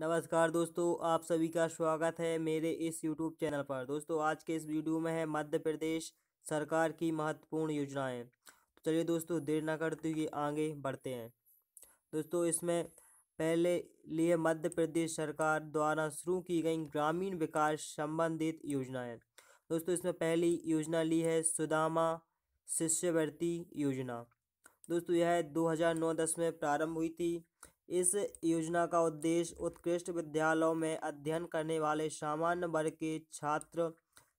नमस्कार दोस्तों आप सभी का स्वागत है मेरे इस यूट्यूब चैनल पर दोस्तों आज के इस वीडियो में है मध्य प्रदेश सरकार की महत्वपूर्ण योजनाएं तो चलिए दोस्तों देर ना करते हुए आगे बढ़ते हैं दोस्तों इसमें पहले लिए मध्य प्रदेश सरकार द्वारा शुरू की गई ग्रामीण विकास संबंधित योजनाएं दोस्तों इसमें पहली योजना ली है सुदामा शिष्यवृत्ति योजना दोस्तों यह दो हज़ार में प्रारंभ हुई थी इस योजना का उद्देश्य उत्कृष्ट विद्यालयों में अध्ययन करने वाले सामान्य वर्ग के छात्र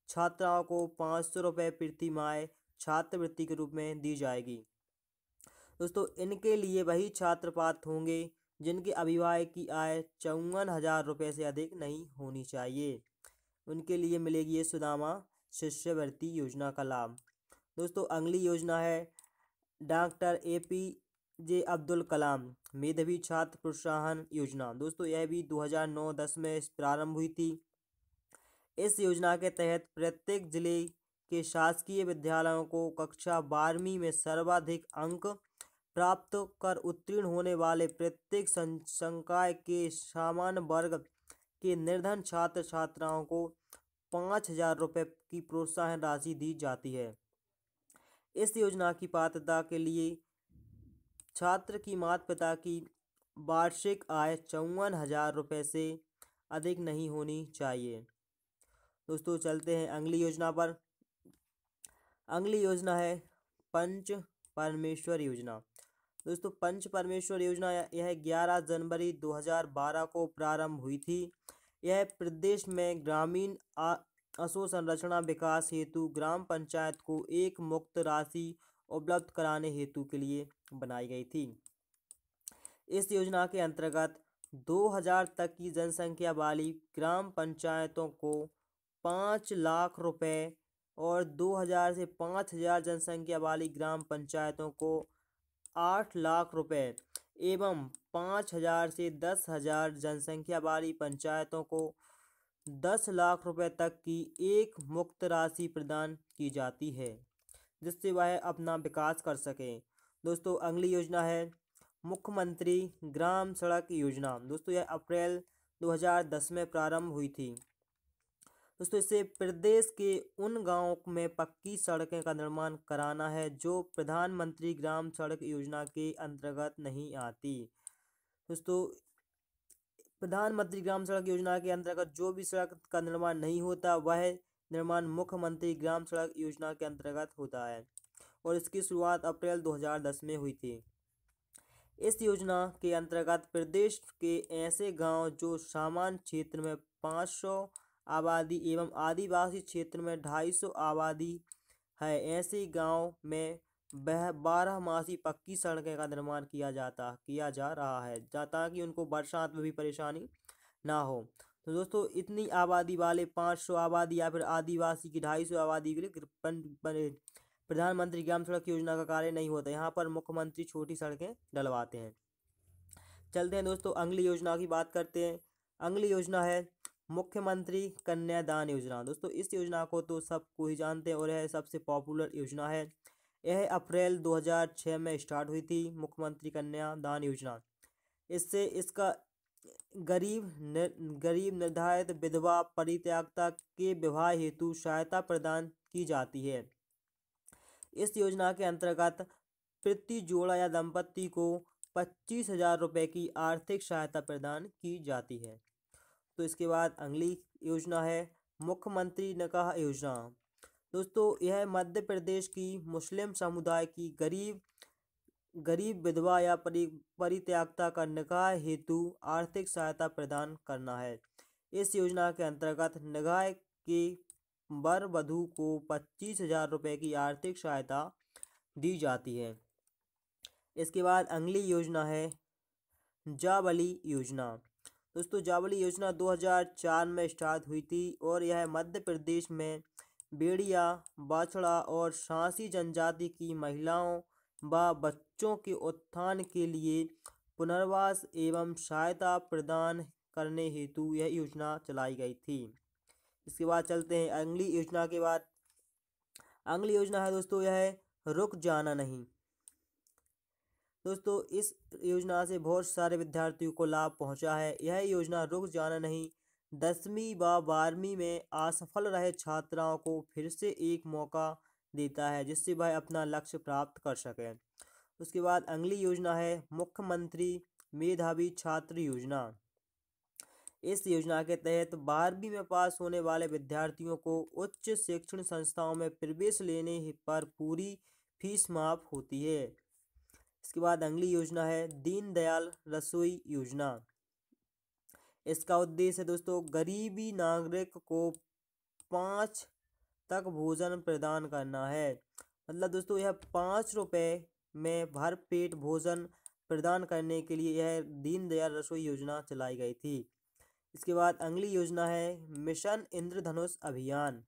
छात्राओं को पाँच सौ रुपये प्रतिमाए छात्रवृत्ति के रूप में दी जाएगी दोस्तों इनके लिए वही छात्र पात्र होंगे जिनके अभिभावक की आय चौवन हज़ार रुपये से अधिक नहीं होनी चाहिए उनके लिए मिलेगी ये सुदामा शिष्यवृत्ति योजना का लाभ दोस्तों अगली योजना है doctor A P J Abdul Kalam मेधवी छात्र प्रोत्साहन योजना दोस्तों यह भी 2009-10 में प्रारंभ हुई थी इस योजना के तहत प्रत्येक जिले के शासकीय विद्यालयों को कक्षा बारहवीं में सर्वाधिक अंक प्राप्त कर उत्तीर्ण होने वाले प्रत्येक संकाय के सामान्य वर्ग के निर्धन छात्र छात्राओं को पाँच हजार रुपये की प्रोत्साहन राशि दी जाती है इस योजना की पात्रता के लिए छात्र की माता पिता की वार्षिक आय चौवन हज़ार रुपये से अधिक नहीं होनी चाहिए दोस्तों चलते हैं अगली योजना पर अगली योजना है पंच परमेश्वर योजना दोस्तों पंच परमेश्वर योजना यह ग्यारह जनवरी 2012 को प्रारंभ हुई थी यह प्रदेश में ग्रामीण संरचना विकास हेतु ग्राम पंचायत को एक मुक्त राशि उपलब्ध कराने हेतु के लिए बनाई गई थी इस योजना के अंतर्गत 2000 तक की जनसंख्या वाली ग्राम पंचायतों को पाँच लाख रुपए और 2000 से 5000 जनसंख्या वाली ग्राम पंचायतों को आठ लाख रुपए एवं 5000 से 10000 जनसंख्या वाली पंचायतों को दस लाख रुपए तक की एक मुक्त राशि प्रदान की जाती है जिससे वह अपना विकास कर सकें दोस्तों अगली योजना है मुख्यमंत्री ग्राम सड़क योजना दोस्तों यह अप्रैल 2010 में प्रारंभ हुई थी दोस्तों इससे प्रदेश के उन गांवों में पक्की सड़कें का निर्माण कराना है जो प्रधानमंत्री ग्राम सड़क योजना के अंतर्गत नहीं आती दोस्तों प्रधानमंत्री ग्राम सड़क योजना के अंतर्गत जो भी सड़क का निर्माण नहीं होता वह निर्माण मुख्यमंत्री ग्राम सड़क योजना के अंतर्गत होता है और इसकी शुरुआत अप्रैल 2010 में हुई थी इस योजना के अंतर्गत प्रदेश के ऐसे गांव जो सामान्य क्षेत्र में 500 आबादी एवं आदिवासी क्षेत्र में 250 आबादी है ऐसे गांव में वह बारह मासी पक्की सड़कें का निर्माण किया जाता किया जा रहा है ताकि उनको बरसात में भी परेशानी ना हो तो दोस्तों इतनी आबादी वाले पाँच सौ आबादी या फिर आदिवासी की ढाई सौ आबादी के लिए प्रधानमंत्री ग्राम सड़क योजना का कार्य नहीं होता यहाँ पर मुख्यमंत्री छोटी सड़कें डलवाते हैं चलते हैं दोस्तों अगली योजना की बात करते हैं अगली योजना है मुख्यमंत्री कन्यादान योजना दोस्तों इस योजना को तो सबको ही जानते हैं और यह सबसे पॉपुलर योजना है यह अप्रैल 2006 में स्टार्ट हुई थी मुख्यमंत्री कन्यादान योजना इससे इसका गरीब निर, गरीब निर्धारित विधवा परित्यागता के विवाह हेतु सहायता प्रदान की जाती है इस योजना के अंतर्गत प्रति जोड़ा या दंपत्ति को पच्चीस हजार रुपये की आर्थिक सहायता प्रदान की जाती है तो इसके बाद अगली योजना है मुख्यमंत्री निकाह योजना दोस्तों यह मध्य प्रदेश की मुस्लिम समुदाय की गरीब गरीब विधवा या परि परित्यागता का निकाय हेतु आर्थिक सहायता प्रदान करना है इस योजना के अंतर्गत निकाय के वर वधु को पच्चीस हजार रुपये की आर्थिक सहायता दी जाती है इसके बाद अगली योजना है जावली योजना दोस्तों जावली योजना 2004 में स्टार्ट हुई थी और यह मध्य प्रदेश में बेड़िया बाछड़ा और सांसी जनजाति की महिलाओं व बच्चों के उत्थान के लिए पुनर्वास एवं सहायता प्रदान करने हेतु यह योजना चलाई गई थी इसके बाद चलते हैं अगली योजना के बाद अगली योजना है दोस्तों यह है रुक जाना नहीं दोस्तों इस योजना से बहुत सारे विद्यार्थियों को लाभ पहुंचा है यह योजना रुक जाना नहीं दसवीं व बारहवीं में असफल रहे छात्राओं को फिर से एक मौका देता है जिससे वह अपना लक्ष्य प्राप्त कर सके उसके बाद अगली योजना है मुख्यमंत्री मेधावी छात्र योजना इस योजना के तहत बारहवीं में पास होने वाले विद्यार्थियों को उच्च शिक्षण संस्थाओं में प्रवेश लेने पर पूरी फीस माफ होती है इसके बाद अगली योजना है दीनदयाल रसोई योजना इसका उद्देश्य है दोस्तों गरीबी नागरिक को पाँच तक भोजन प्रदान करना है मतलब दोस्तों यह पाँच रुपये में भर पेट भोजन प्रदान करने के लिए यह दीनदयाल रसोई योजना चलाई गई थी इसके बाद अगली योजना है मिशन इंद्रधनुष अभियान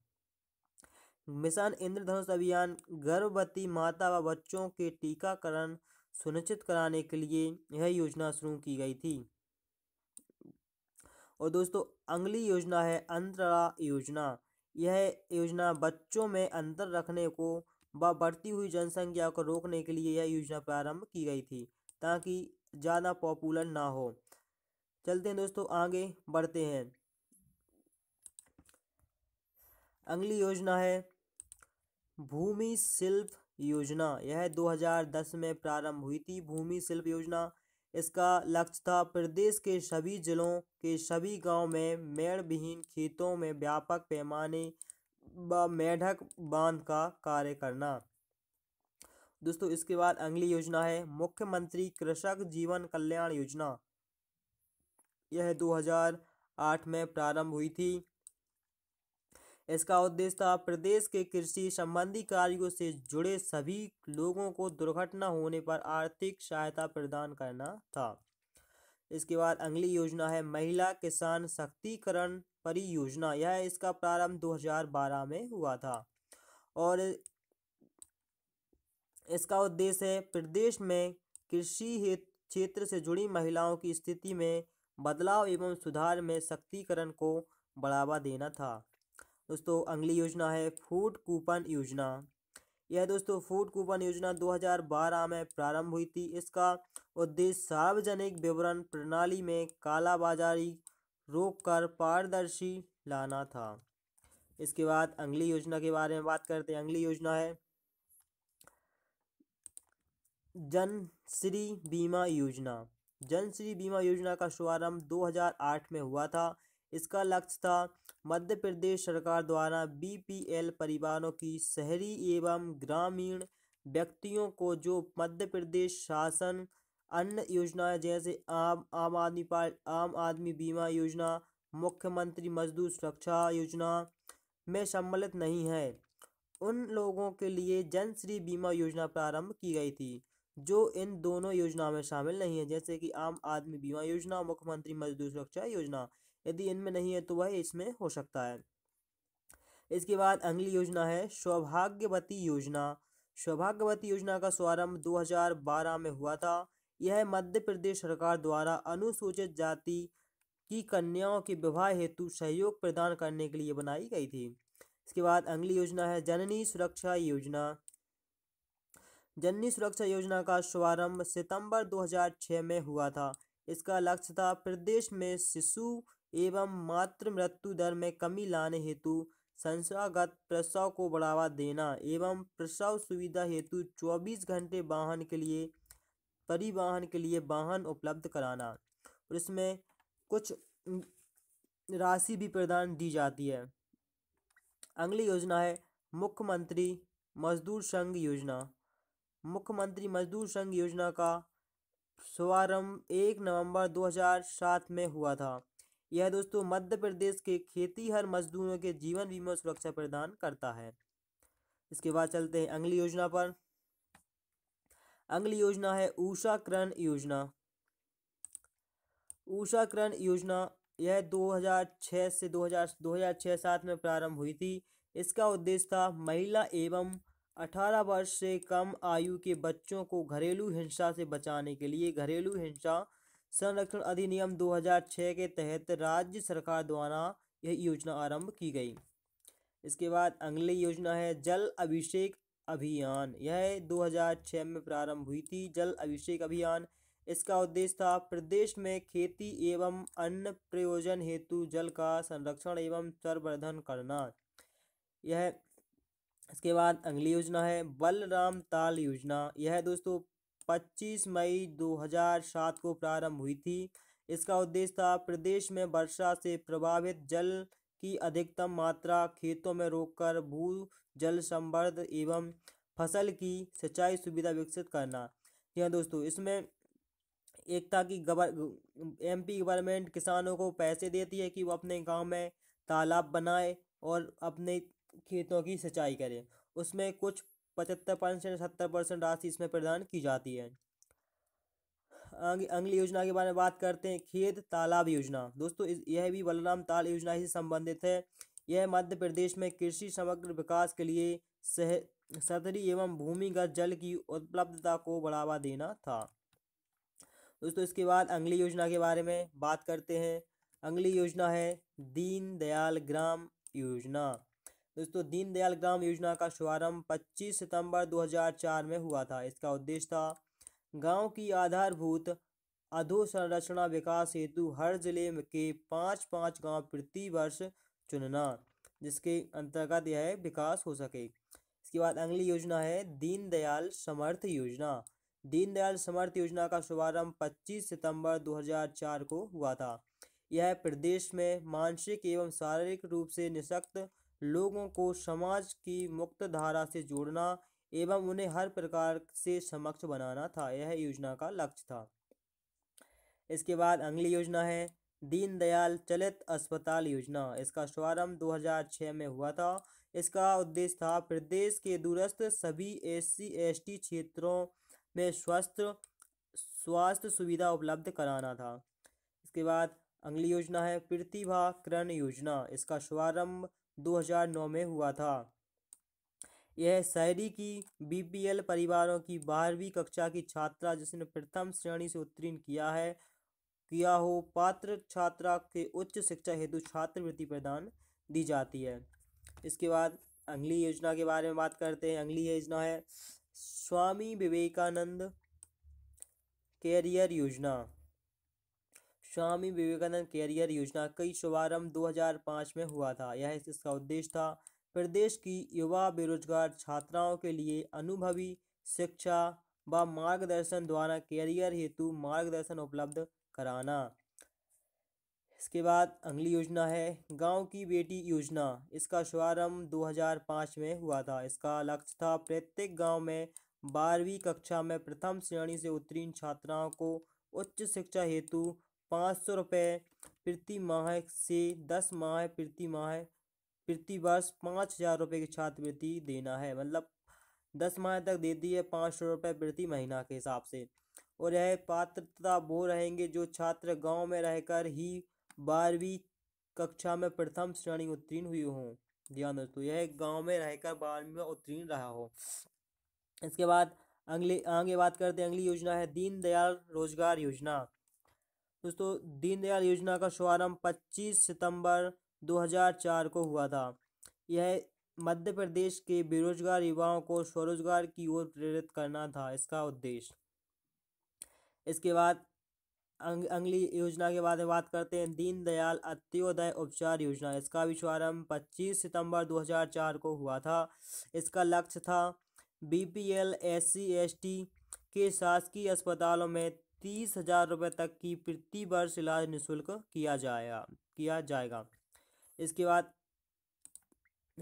मिशन इंद्रधनुष अभियान गर्भवती माता व बच्चों के टीकाकरण सुनिश्चित कराने के लिए यह योजना शुरू की गई थी और दोस्तों अगली योजना है अंतरा योजना यह योजना बच्चों में अंतर रखने को व बढ़ती हुई जनसंख्या को रोकने के लिए यह योजना प्रारंभ की गई थी ताकि ज़्यादा पॉपुलर ना हो चलते हैं दोस्तों आगे बढ़ते हैं अगली योजना है भूमि शिल्प योजना यह 2010 में प्रारंभ हुई थी भूमि शिल्प योजना इसका लक्ष्य था प्रदेश के सभी जिलों के सभी गांव में मेड़ विहीन खेतों में व्यापक पैमाने व मेढक बांध का कार्य करना दोस्तों इसके बाद अगली योजना है मुख्यमंत्री कृषक जीवन कल्याण योजना यह 2008 में प्रारंभ हुई थी इसका उद्देश्य था प्रदेश के कृषि संबंधी कार्यों से जुड़े सभी लोगों को दुर्घटना होने पर आर्थिक सहायता प्रदान करना था इसके बाद अगली योजना है महिला किसान शक्तिकरण परियोजना यह इसका प्रारंभ 2012 में हुआ था और इसका उद्देश्य है प्रदेश में कृषि क्षेत्र से जुड़ी महिलाओं की स्थिति में बदलाव एवं सुधार में शक्तिकरण को बढ़ावा देना था दोस्तों अगली योजना है फूड कूपन योजना यह दोस्तों फूड कूपन योजना 2012 में प्रारंभ हुई थी इसका उद्देश्य सार्वजनिक विवरण प्रणाली में कालाबाजारी रोककर पारदर्शी लाना था इसके बाद अगली योजना के बारे में बात करते हैं अगली योजना है जन श्री बीमा योजना जन श्री बीमा योजना का शुभारंभ 2008 में हुआ था इसका लक्ष्य था मध्य प्रदेश सरकार द्वारा बीपीएल परिवारों की शहरी एवं ग्रामीण व्यक्तियों को जो मध्य प्रदेश शासन अन्य योजनाएं जैसे आम आम आदमी आम आदमी बीमा योजना मुख्यमंत्री मजदूर सुरक्षा योजना में सम्मिलित नहीं है उन लोगों के लिए जनश्री बीमा योजना प्रारंभ की गई थी जो इन दोनों योजनाओं में शामिल नहीं है जैसे कि आम आदमी बीमा योजना मुख्यमंत्री मजदूर सुरक्षा योजना यदि इनमें नहीं है तो वह इसमें हो सकता है इसके बाद अगली योजना है सौभाग्यवती योजना सौभाग्यवती योजना का शुभारंभ 2012 में हुआ था यह मध्य प्रदेश सरकार द्वारा अनुसूचित जाति की कन्याओं के विवाह हेतु सहयोग प्रदान करने के लिए बनाई गई थी इसके बाद अगली योजना है जननी सुरक्षा योजना जननी सुरक्षा योजना का शुभारंभ सितंबर 2006 में हुआ था इसका लक्ष्य था प्रदेश में शिशु एवं मातृ मृत्यु दर में कमी लाने हेतु संस्थागत प्रसव को बढ़ावा देना एवं प्रसव सुविधा हेतु 24 घंटे वाहन के लिए परिवहन के लिए वाहन उपलब्ध कराना और इसमें कुछ राशि भी प्रदान दी जाती है अगली योजना है मुख्यमंत्री मजदूर संघ योजना मुख्यमंत्री मजदूर संघ योजना का शुभारंभ एक नवंबर 2007 में हुआ था यह दोस्तों मध्य प्रदेश के खेतीहर मजदूरों के जीवन बीमा सुरक्षा प्रदान करता है इसके बाद चलते हैं अगली योजना पर अगली योजना है ऊषा करण योजना ऊषा करण योजना यह 2006 से 2000 2006 सात में प्रारंभ हुई थी इसका उद्देश्य था महिला एवं 18 वर्ष से कम आयु के बच्चों को घरेलू हिंसा से बचाने के लिए घरेलू हिंसा संरक्षण अधिनियम 2006 के तहत राज्य सरकार द्वारा यह योजना आरंभ की गई इसके बाद अगली योजना है जल अभिषेक अभियान यह 2006 में प्रारंभ हुई थी जल अभिषेक अभियान इसका उद्देश्य था प्रदेश में खेती एवं अन्य प्रयोजन हेतु जल का संरक्षण एवं संवर्धन करना यह इसके बाद अगली योजना है बलराम ताल योजना यह दोस्तों 25 मई 2007 को प्रारंभ हुई थी इसका उद्देश्य था प्रदेश में वर्षा से प्रभावित जल की अधिकतम मात्रा खेतों में रोककर भू जल संवर्ध एवं फसल की सिंचाई सुविधा विकसित करना जी हाँ दोस्तों इसमें एक था कि गवर एमपी गवर्नमेंट किसानों को पैसे देती है कि वो अपने गांव में तालाब बनाए और अपने खेतों की सिंचाई करें उसमें कुछ पचहत्तर परसेंट सत्तर परसेंट राशि इसमें प्रदान की जाती है आगे अगली योजना के बारे में बात करते हैं खेत तालाब योजना दोस्तों यह भी बलराम ताल योजना से संबंधित है यह मध्य प्रदेश में कृषि समग्र विकास के लिए सह सतरी एवं भूमिगत जल की उपलब्धता को बढ़ावा देना था दोस्तों इसके बाद अगली योजना के बारे में बात करते हैं अगली योजना है दीनदयाल ग्राम योजना दोस्तों दीनदयाल ग्राम योजना का शुभारंभ 25 सितंबर 2004 में हुआ था इसका उद्देश्य था गांव की आधारभूत अधोसंरचना विकास हेतु हर जिले के पाँच पाँच गांव प्रति वर्ष चुनना जिसके अंतर्गत यह विकास हो सके इसके बाद अगली योजना है दीनदयाल समर्थ योजना दीनदयाल समर्थ योजना का शुभारंभ 25 सितंबर 2004 को हुआ था यह प्रदेश में मानसिक एवं शारीरिक रूप से निशक्त लोगों को समाज की मुक्त धारा से जोड़ना एवं उन्हें हर प्रकार से समक्ष बनाना था यह योजना का लक्ष्य था इसके बाद अगली योजना है दीनदयाल चलित अस्पताल योजना इसका शुभारंभ 2006 में हुआ था इसका उद्देश्य था प्रदेश के दूरस्थ सभी एस सी क्षेत्रों में स्वस्थ स्वास्थ्य सुविधा उपलब्ध कराना था इसके बाद अगली योजना है प्रतिभा करण योजना इसका शुभारंभ 2009 में हुआ था यह शहरी की बीपीएल परिवारों की बारहवीं कक्षा की छात्रा जिसने प्रथम श्रेणी से उत्तीर्ण किया है किया हो पात्र छात्रा के उच्च शिक्षा हेतु छात्रवृत्ति प्रदान दी जाती है इसके बाद अगली योजना के बारे में बात करते हैं अगली योजना है स्वामी विवेकानंद कैरियर योजना स्वामी विवेकानंद कैरियर योजना कई शुभारंभ 2005 में हुआ था यह इसका उद्देश्य था प्रदेश की युवा बेरोजगार छात्राओं के लिए अनुभवी शिक्षा व मार्गदर्शन द्वारा कैरियर हेतु मार्गदर्शन उपलब्ध कराना इसके बाद अगली योजना है गांव की बेटी योजना इसका शुभारंभ 2005 में हुआ था इसका लक्ष्य था प्रत्येक गांव में बारहवीं कक्षा में प्रथम श्रेणी से उत्तीर्ण छात्राओं को उच्च शिक्षा हेतु पाँच सौ रुपये प्रति माह से दस माह प्रति माह प्रति वर्ष पाँच हज़ार रुपये की छात्रवृत्ति देना है मतलब दस माह तक देती है पाँच सौ रुपये प्रति महीना के हिसाब से और यह पात्रता वो रहेंगे जो छात्र गांव में रहकर ही बारहवीं कक्षा में प्रथम श्रेणी उत्तीर्ण हुई हों ध्यान दोस्तों यह गांव में रहकर बारहवीं में उत्तीर्ण रहा हो इसके बाद अगले आगे बात करते हैं अगली योजना है दीनदयाल रोजगार योजना दोस्तों दीनदयाल योजना का शुभारंभ 25 सितंबर 2004 को हुआ था यह मध्य प्रदेश के बेरोजगार युवाओं को स्वरोजगार की ओर प्रेरित करना था इसका उद्देश्य इसके बाद अंग, अगली योजना के बाद में बात करते हैं दीनदयाल अंत्योदय उपचार योजना इसका भी शुभारंभ पच्चीस सितंबर 2004 को हुआ था इसका लक्ष्य था बीपीएल एससी एसटी के शासकीय अस्पतालों में तीस हजार रुपये तक की प्रति वर्ष इलाज निःशुल्क किया जाएगा किया जाएगा इसके बाद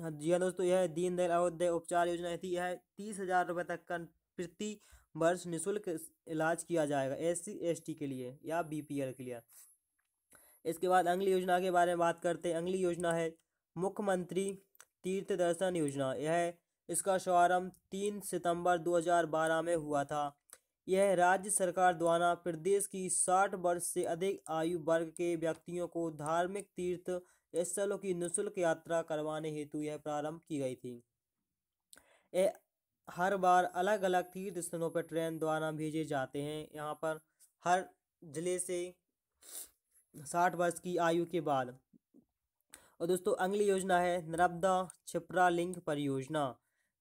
हाँ जी हाँ दोस्तों यह दीनदयाल अवोदय उपचार योजना थी यह तीस हजार रुपये तक का प्रति वर्ष निःशुल्क इलाज किया जाएगा एस सी एस टी के लिए या बी पी के लिए इसके बाद अगली योजना के बारे में बात करते हैं अगली योजना है मुख्यमंत्री तीर्थ दर्शन योजना यह इसका शुभारम्भ तीन सितंबर 2012 में हुआ था यह राज्य सरकार द्वारा प्रदेश की 60 वर्ष से अधिक आयु वर्ग के व्यक्तियों को धार्मिक तीर्थ स्थलों की निःशुल्क यात्रा करवाने हेतु यह प्रारंभ की गई थी यह हर बार अलग अलग तीर्थ स्थलों पर ट्रेन द्वारा भेजे जाते हैं यहाँ पर हर जिले से साठ वर्ष की आयु के बाद और दोस्तों अगली योजना है नर्मदा छिपरा लिंक परियोजना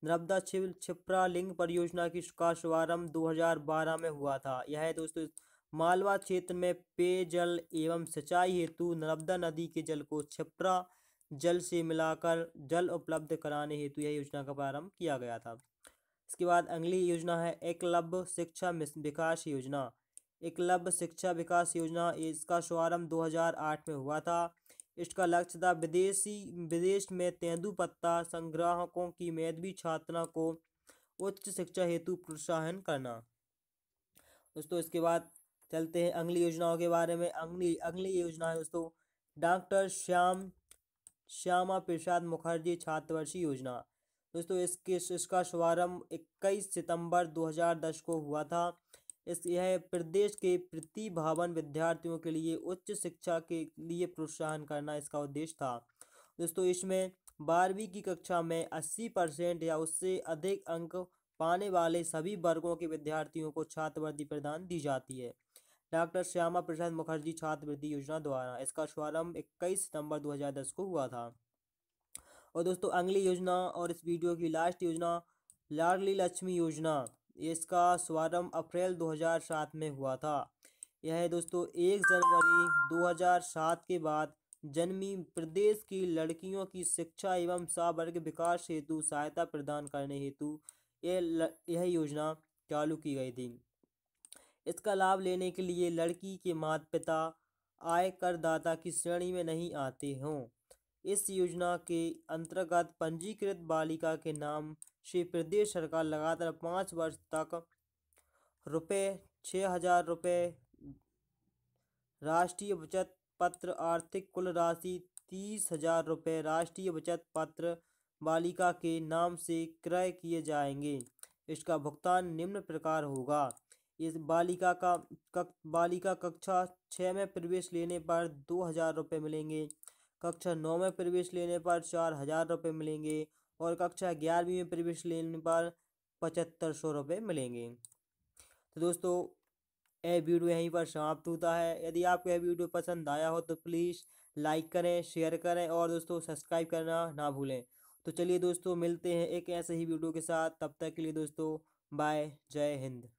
नर्मदा छिप छिप्रा लिंक परियोजना की का शुभारंभ 2012 में हुआ था यह दोस्तों मालवा क्षेत्र में पेयजल एवं सिंचाई हेतु नर्मदा नदी के जल को छिप्रा जल से मिलाकर जल उपलब्ध कराने हेतु यह योजना का प्रारंभ किया गया था इसके बाद अगली योजना है एकलव्य शिक्षा विकास योजना एकलव्य शिक्षा विकास योजना इसका शुभारंभ 2008 में हुआ था इसका लक्ष्य था विदेशी विदेश में तेंदुपत्ता संग्राहकों की मेधवी छात्रा को उच्च शिक्षा हेतु प्रोत्साहन करना दोस्तों इसके बाद चलते हैं अगली योजनाओं के बारे में अगली अगली योजना है दोस्तों डॉक्टर श्याम श्यामा प्रसाद मुखर्जी छात्रवर्षी योजना दोस्तों इसके इसका शुभारंभ 21 सितंबर 2010 को हुआ था इस यह प्रदेश के प्रतिभावन विद्यार्थियों के लिए उच्च शिक्षा के लिए प्रोत्साहन करना इसका उद्देश्य था दोस्तों इसमें बारहवीं की कक्षा में अस्सी परसेंट या उससे अधिक अंक पाने वाले सभी वर्गों के विद्यार्थियों को छात्रवृत्ति प्रदान दी जाती है डॉक्टर श्यामा प्रसाद मुखर्जी छात्रवृत्ति योजना द्वारा इसका शुभारंभ इक्कीस सितंबर दो को हुआ था और दोस्तों अगली योजना और इस वीडियो की लास्ट योजना लाडली लक्ष्मी योजना इसका शुभारम्भ अप्रैल 2007 में हुआ था यह दोस्तों एक जनवरी 2007 के बाद जन्मी प्रदेश की लड़कियों की शिक्षा एवं सावर्ग विकास हेतु सहायता प्रदान करने हेतु यह यह योजना चालू की गई थी इसका लाभ लेने के लिए लड़की के माता पिता आयकरदाता की श्रेणी में नहीं आते हों इस योजना के अंतर्गत पंजीकृत बालिका के नाम से प्रदेश सरकार लगातार पाँच वर्ष तक रुपये छः हजार रुपये राष्ट्रीय बचत पत्र आर्थिक कुल राशि तीस हजार रुपये राष्ट्रीय बचत पत्र बालिका के नाम से क्रय किए जाएंगे इसका भुगतान निम्न प्रकार होगा इस बालिका का कक, बालिका कक्षा छः में प्रवेश लेने पर दो हजार रुपये मिलेंगे कक्षा नौ में प्रवेश लेने पर चार हज़ार रुपये मिलेंगे और कक्षा ग्यारहवीं में प्रवेश लेने पर पचहत्तर सौ रुपये मिलेंगे तो दोस्तों यह वीडियो यहीं पर समाप्त होता है यदि आपको यह वीडियो पसंद आया हो तो प्लीज़ लाइक करें शेयर करें और दोस्तों सब्सक्राइब करना ना भूलें तो चलिए दोस्तों मिलते हैं एक ऐसे ही वीडियो के साथ तब तक के लिए दोस्तों बाय जय हिंद